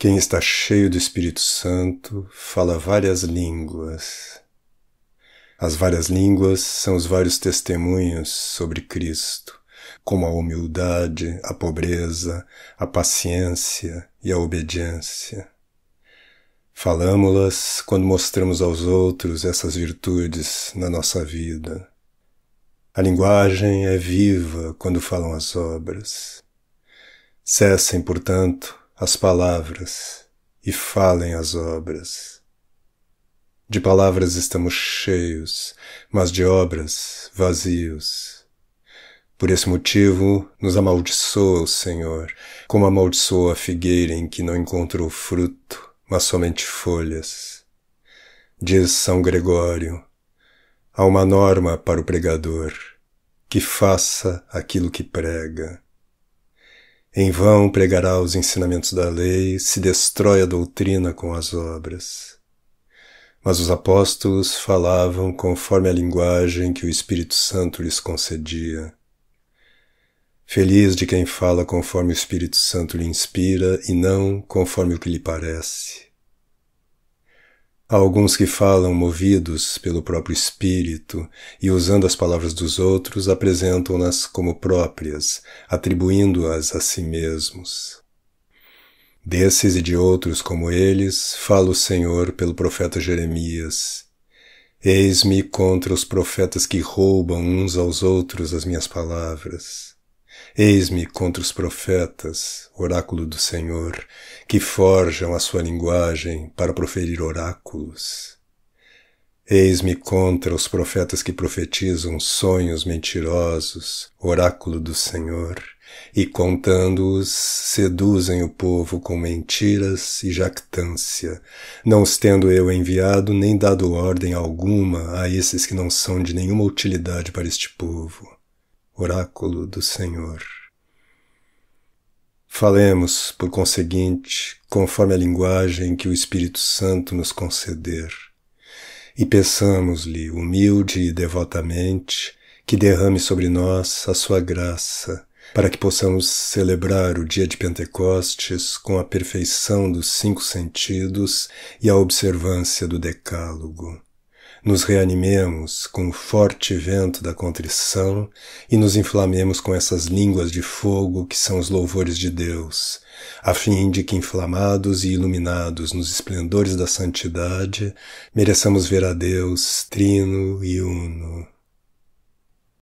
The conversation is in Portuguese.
Quem está cheio do Espírito Santo fala várias línguas. As várias línguas são os vários testemunhos sobre Cristo, como a humildade, a pobreza, a paciência e a obediência. Falamos-las quando mostramos aos outros essas virtudes na nossa vida. A linguagem é viva quando falam as obras. Cessem, portanto, as palavras e falem as obras. De palavras estamos cheios, mas de obras vazios. Por esse motivo, nos amaldiçoa o Senhor, como amaldiçoa a figueira em que não encontrou fruto, mas somente folhas. Diz São Gregório, há uma norma para o pregador, que faça aquilo que prega. Em vão pregará os ensinamentos da lei, se destrói a doutrina com as obras. Mas os apóstolos falavam conforme a linguagem que o Espírito Santo lhes concedia. Feliz de quem fala conforme o Espírito Santo lhe inspira e não conforme o que lhe parece. Há alguns que falam movidos pelo próprio espírito e, usando as palavras dos outros, apresentam-nas como próprias, atribuindo-as a si mesmos. Desses e de outros como eles, fala o Senhor pelo profeta Jeremias. Eis-me contra os profetas que roubam uns aos outros as minhas palavras. Eis-me contra os profetas, oráculo do Senhor, que forjam a sua linguagem para proferir oráculos. Eis-me contra os profetas que profetizam sonhos mentirosos, oráculo do Senhor, e contando-os seduzem o povo com mentiras e jactância, não os tendo eu enviado nem dado ordem alguma a esses que não são de nenhuma utilidade para este povo oráculo do Senhor. Falemos, por conseguinte, conforme a linguagem que o Espírito Santo nos conceder, e peçamos-lhe, humilde e devotamente, que derrame sobre nós a sua graça, para que possamos celebrar o dia de Pentecostes com a perfeição dos cinco sentidos e a observância do Decálogo nos reanimemos com o forte vento da contrição e nos inflamemos com essas línguas de fogo que são os louvores de Deus, a fim de que inflamados e iluminados nos esplendores da santidade, mereçamos ver a Deus trino e uno.